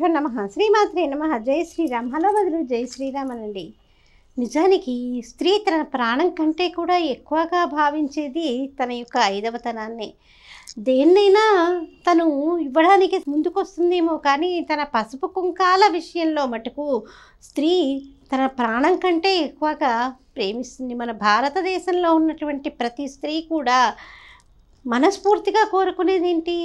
గురుభ్యో నమ శ్రీమాత్రే నమ జై శ్రీరామ్ హలో బదులు జై శ్రీరామ్ అనండి నిజానికి స్త్రీ తన ప్రాణం కంటే కూడా ఎక్కువగా భావించేది తన యొక్క ఐదవతనాన్ని దేన్నైనా తను ఇవ్వడానికి ముందుకొస్తుందేమో కానీ తన పసుపు కుంకాల విషయంలో మటుకు స్త్రీ తన ప్రాణం కంటే ఎక్కువగా ప్రేమిస్తుంది మన భారతదేశంలో ఉన్నటువంటి ప్రతి స్త్రీ కూడా మనస్ఫూర్తిగా కోరుకునేది ఏంటి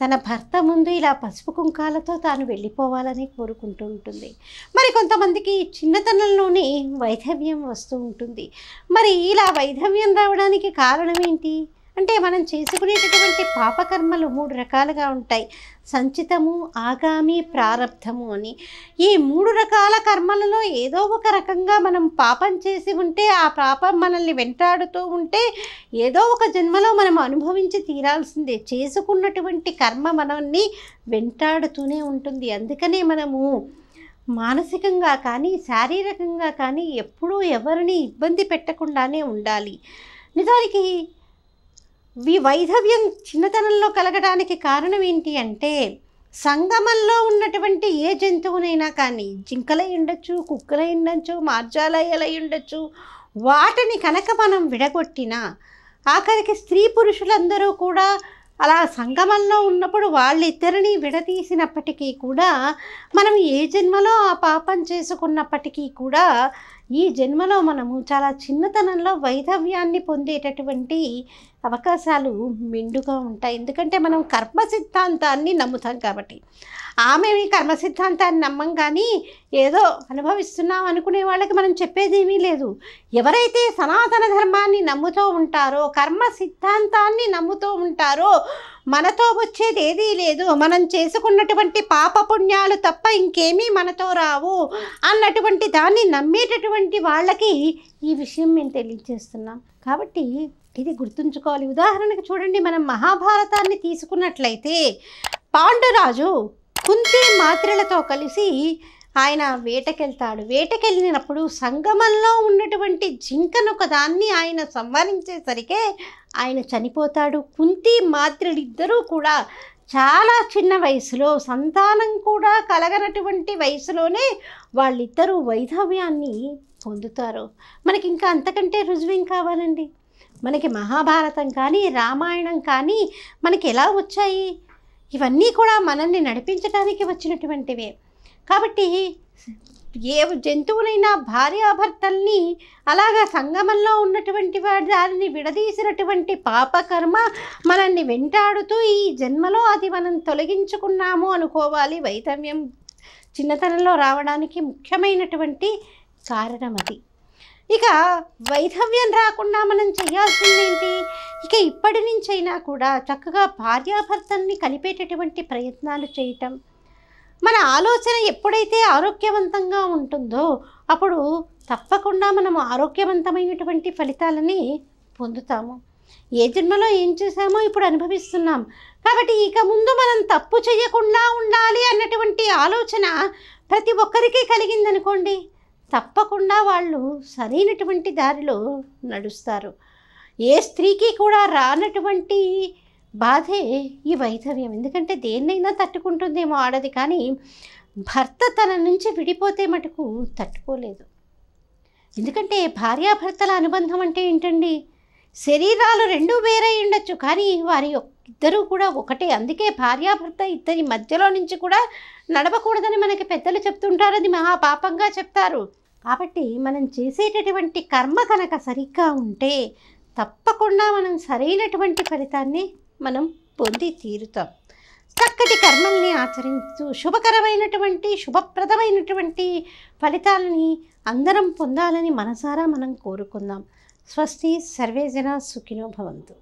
తన భర్త ముందు ఇలా పసుపు కుంకాలతో తాను వెళ్ళిపోవాలని కోరుకుంటూ ఉంటుంది మరి కొంతమందికి చిన్నతనంలోనే వైధవ్యం వస్తూ ఉంటుంది మరి ఇలా వైధవ్యం రావడానికి కారణం ఏంటి అంటే మనం చేసుకునేటటువంటి పాపకర్మలు మూడు రకాలుగా ఉంటాయి సంచితము ఆగామి ప్రారంధము అని ఈ మూడు రకాల కర్మలలో ఏదో ఒక రకంగా మనం పాపం చేసి ఉంటే ఆ పాపం మనల్ని వెంటాడుతూ ఉంటే ఏదో ఒక జన్మలో మనం అనుభవించి తీరాల్సిందే చేసుకున్నటువంటి కర్మ మనల్ని వెంటాడుతూనే ఉంటుంది అందుకనే మనము మానసికంగా కానీ శారీరకంగా కానీ ఎప్పుడూ ఎవరిని ఇబ్బంది పెట్టకుండానే ఉండాలి నిజానికి ఈ వైధవ్యం చిన్నతనంలో కలగడానికి కారణం ఏంటి అంటే సంగమంలో ఉన్నటువంటి ఏ జంతువునైనా కానీ జింకలై ఉండొచ్చు కుక్కలై ఉండొచ్చు మార్జాలయ్యలై ఉండొచ్చు వాటిని కనుక మనం విడగొట్టినా ఆఖరికి స్త్రీ పురుషులందరూ కూడా అలా సంగమంలో ఉన్నప్పుడు వాళ్ళిద్దరిని విడతీసినప్పటికీ కూడా మనం ఏ జన్మలో ఆ పాపం చేసుకున్నప్పటికీ కూడా ఈ జన్మలో మనము చాలా చిన్నతనంలో వైధవ్యాన్ని పొందేటటువంటి అవకాశాలు మిండుగా ఉంటాయి ఎందుకంటే మనం కర్మ సిద్ధాంతాన్ని నమ్ముతాం కాబట్టి ఆమె కర్మ సిద్ధాంతాన్ని నమ్మం కానీ ఏదో అనుభవిస్తున్నాం అనుకునే వాళ్ళకి మనం చెప్పేదేమీ లేదు ఎవరైతే సనాతన ధర్మాన్ని నమ్ముతూ ఉంటారో కర్మ సిద్ధాంతాన్ని నమ్ముతూ ఉంటారో మనతో వచ్చేది ఏదీ లేదు మనం చేసుకున్నటువంటి పాపపుణ్యాలు తప్ప ఇంకేమీ మనతో రావు అన్నటువంటి దాన్ని నమ్మేటటువంటి వాళ్ళకి ఈ విషయం మేము తెలియజేస్తున్నాం కాబట్టి ఇది గుర్తుంచుకోవాలి ఉదాహరణకు చూడండి మనం మహాభారతాన్ని తీసుకున్నట్లయితే పాండురాజు కుంతి మాత్రలతో కలిసి ఆయన వేటకెళ్తాడు వేటకెళ్ళినప్పుడు సంగమంలో ఉన్నటువంటి జింకను ఒకదాన్ని ఆయన సంహరించేసరికే ఆయన చనిపోతాడు కుంతి మాత్రులిద్దరూ కూడా చాలా చిన్న వయసులో సంతానం కూడా కలగనటువంటి వయసులోనే వాళ్ళిద్దరూ వైధవ్యాన్ని పొందుతారు మనకి ఇంకా అంతకంటే రుజువేం కావాలండి మనకి మహాభారతం కానీ రామాయణం కానీ మనకి ఎలా వచ్చాయి ఇవన్నీ కూడా మనల్ని నడిపించడానికి వచ్చినటువంటివే కాబట్టి ఏ జంతువులైనా భార్యాభర్తల్ని అలాగా సంగమంలో ఉన్నటువంటి వాడి దానిని విడదీసినటువంటి పాపకర్మ మనల్ని వెంటాడుతూ ఈ జన్మలో అది మనం తొలగించుకున్నాము అనుకోవాలి వైతవ్యం చిన్నతనంలో రావడానికి ముఖ్యమైనటువంటి కారణం అది ఇక వైధవ్యం రాకుండా మనం చేయాల్సింది ఏంటి ఇక ఇప్పటి నుంచైనా కూడా చక్కగా భార్యాభర్తల్ని కలిపేటటువంటి ప్రయత్నాలు చేయటం మన ఆలోచన ఎప్పుడైతే ఆరోగ్యవంతంగా ఉంటుందో అప్పుడు తప్పకుండా మనము ఆరోగ్యవంతమైనటువంటి ఫలితాలని పొందుతాము ఏ జన్మలో ఏం చేశామో ఇప్పుడు అనుభవిస్తున్నాం కాబట్టి ఇక ముందు మనం తప్పు చేయకుండా ఉండాలి అన్నటువంటి ఆలోచన ప్రతి ఒక్కరికి కలిగిందనుకోండి తప్పకుండా వాళ్ళు సరైనటువంటి దారిలో నడుస్తారు ఏ స్త్రీకి కూడా రానటువంటి బాధే ఈ వైధవ్యం ఎందుకంటే దేన్నైనా తట్టుకుంటుందేమో ఆడది కానీ భర్త తన నుంచి విడిపోతే మటుకు తట్టుకోలేదు ఎందుకంటే భార్యాభర్తల అనుబంధం అంటే ఏంటండి శరీరాలు రెండూ వేరై ఉండొచ్చు కానీ వారి ఇద్దరూ కూడా ఒకటే అందుకే భార్యాభర్త ఇద్దరి మధ్యలో నుంచి కూడా నడవకూడదని మనకి పెద్దలు చెప్తుంటారు అది మహాపాపంగా చెప్తారు కాబట్టి మనం చేసేటటువంటి కర్మ కనుక సరిగ్గా ఉంటే తప్పకుండా మనం సరైనటువంటి ఫలితాన్ని మనం పొంది తీరుతాం చక్కటి కర్మల్ని ఆచరిస్తూ శుభకరమైనటువంటి శుభప్రదమైనటువంటి ఫలితాలని అందరం పొందాలని మనసారా మనం కోరుకుందాం స్వస్తి సర్వేజన సుఖినో భవంతు